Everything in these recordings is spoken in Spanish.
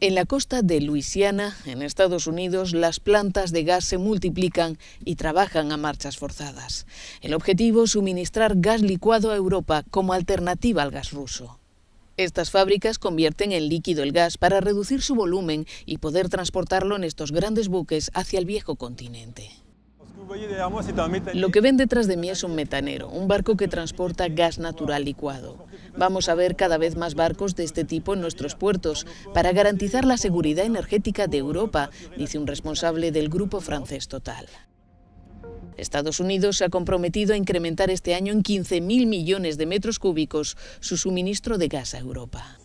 En la costa de Luisiana, en Estados Unidos, las plantas de gas se multiplican y trabajan a marchas forzadas. El objetivo, es suministrar gas licuado a Europa como alternativa al gas ruso. Estas fábricas convierten en líquido el gas para reducir su volumen y poder transportarlo en estos grandes buques hacia el viejo continente. Lo que ven detrás de mí es un metanero, un barco que transporta gas natural licuado. Vamos a ver cada vez más barcos de este tipo en nuestros puertos para garantizar la seguridad energética de Europa, dice un responsable del grupo francés Total. Estados Unidos se ha comprometido a incrementar este año en 15.000 millones de metros cúbicos su suministro de gas a Europa.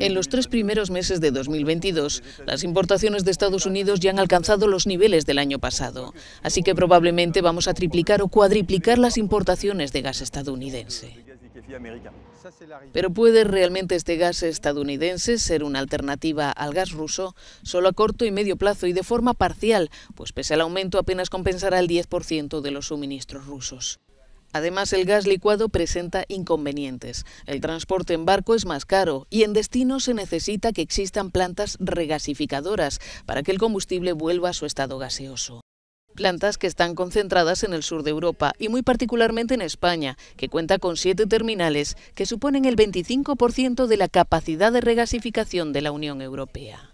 En los tres primeros meses de 2022, las importaciones de Estados Unidos ya han alcanzado los niveles del año pasado, así que probablemente vamos a triplicar o cuadriplicar las importaciones de gas estadounidense. Pero ¿puede realmente este gas estadounidense ser una alternativa al gas ruso? Solo a corto y medio plazo y de forma parcial, pues pese al aumento apenas compensará el 10% de los suministros rusos. Además, el gas licuado presenta inconvenientes. El transporte en barco es más caro y en destino se necesita que existan plantas regasificadoras para que el combustible vuelva a su estado gaseoso. Plantas que están concentradas en el sur de Europa y muy particularmente en España, que cuenta con siete terminales que suponen el 25% de la capacidad de regasificación de la Unión Europea.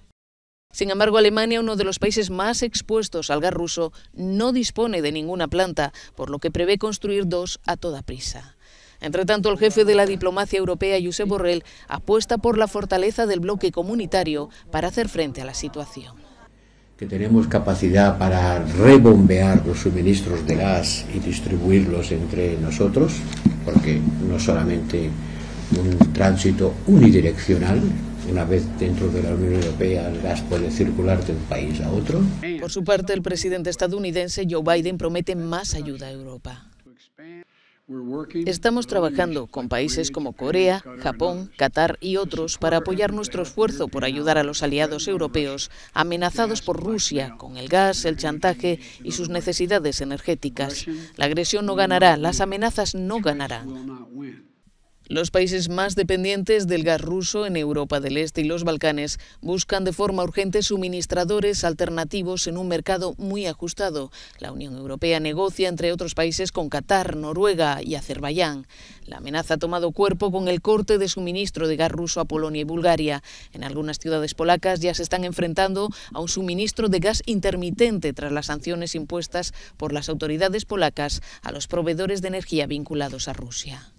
Sin embargo, Alemania, uno de los países más expuestos al gas ruso, no dispone de ninguna planta, por lo que prevé construir dos a toda prisa. Entre tanto, el jefe de la diplomacia europea, Josep Borrell, apuesta por la fortaleza del bloque comunitario para hacer frente a la situación. Que tenemos capacidad para rebombear los suministros de gas y distribuirlos entre nosotros, porque no solamente un tránsito unidireccional, una vez dentro de la Unión Europea, el gas puede circular de un país a otro. Por su parte, el presidente estadounidense Joe Biden promete más ayuda a Europa. Estamos trabajando con países como Corea, Japón, Qatar y otros para apoyar nuestro esfuerzo por ayudar a los aliados europeos amenazados por Rusia con el gas, el chantaje y sus necesidades energéticas. La agresión no ganará, las amenazas no ganarán. Los países más dependientes del gas ruso en Europa del Este y los Balcanes buscan de forma urgente suministradores alternativos en un mercado muy ajustado. La Unión Europea negocia, entre otros países, con Qatar, Noruega y Azerbaiyán. La amenaza ha tomado cuerpo con el corte de suministro de gas ruso a Polonia y Bulgaria. En algunas ciudades polacas ya se están enfrentando a un suministro de gas intermitente tras las sanciones impuestas por las autoridades polacas a los proveedores de energía vinculados a Rusia.